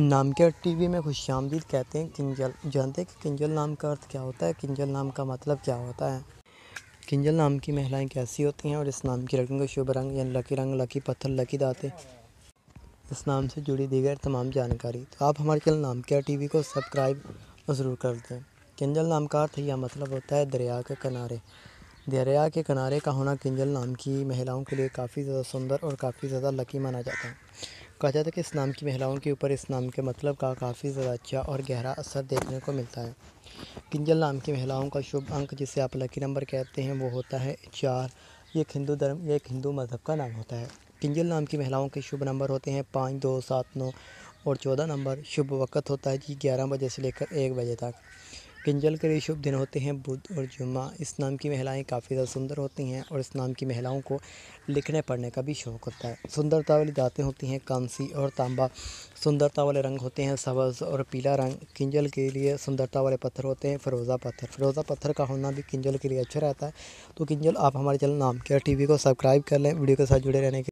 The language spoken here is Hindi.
नाम के टीवी में खुश आमदीद कहते हैं किंजल जानते हैं कि किंजल नाम का अर्थ क्या होता है किंजल नाम का मतलब क्या होता है किंजल नाम की महिलाएं कैसी होती हैं और इस नाम की रंग शुभ रंग यानी लकी रंग लकी पत्थर लकी दाते इस नाम से जुड़ी दीगर तमाम जानकारी तो आप हमारे चैनल नाम के वी को सब्सक्राइब ज़रूर कर दें किंजल नाम का अर्थ यह मतलब होता है दरिया के किनारे दरिया के किनारे का होना किंजल नाम की महिलाओं के लिए काफ़ी ज़्यादा सुंदर और काफ़ी ज़्यादा लकी माना जाता है कहा जाता है कि इस्लाम की महिलाओं के ऊपर इस्लाम के मतलब का काफ़ी ज़्यादा अच्छा और गहरा असर देखने को मिलता है किंजल नाम की महिलाओं का शुभ अंक जिसे आप लकी नंबर कहते हैं वो होता है चार ये एक हिंदू धर्म ये एक हिंदू मज़हब का नाम होता है किंजल नाम की महिलाओं के शुभ नंबर होते हैं पाँच दो सात नौ और चौदह नंबर शुभ वक़्त होता है जी ग्यारह बजे से लेकर एक बजे तक किंजल के लिए शुभ दिन होते हैं बुध और जुम्मा इस नाम की महिलाएं काफ़ी ज़्यादा सुंदर होती हैं और इस नाम की महिलाओं को लिखने पढ़ने का भी शौक़ होता है सुंदरता वाली दातें होती हैं कांसी और तांबा सुंदरता वाले रंग होते हैं सबज़ और पीला रंग किंजल के लिए सुंदरता वाले पत्थर होते हैं फिरोज़ा पत्थर फिरोज़ा पत्थर का होना भी किंजल के लिए अच्छा रहता है तो किंजल आप हमारे चैनल नाम के टी को सब्सक्राइब कर लें वीडियो के साथ जुड़े रहने के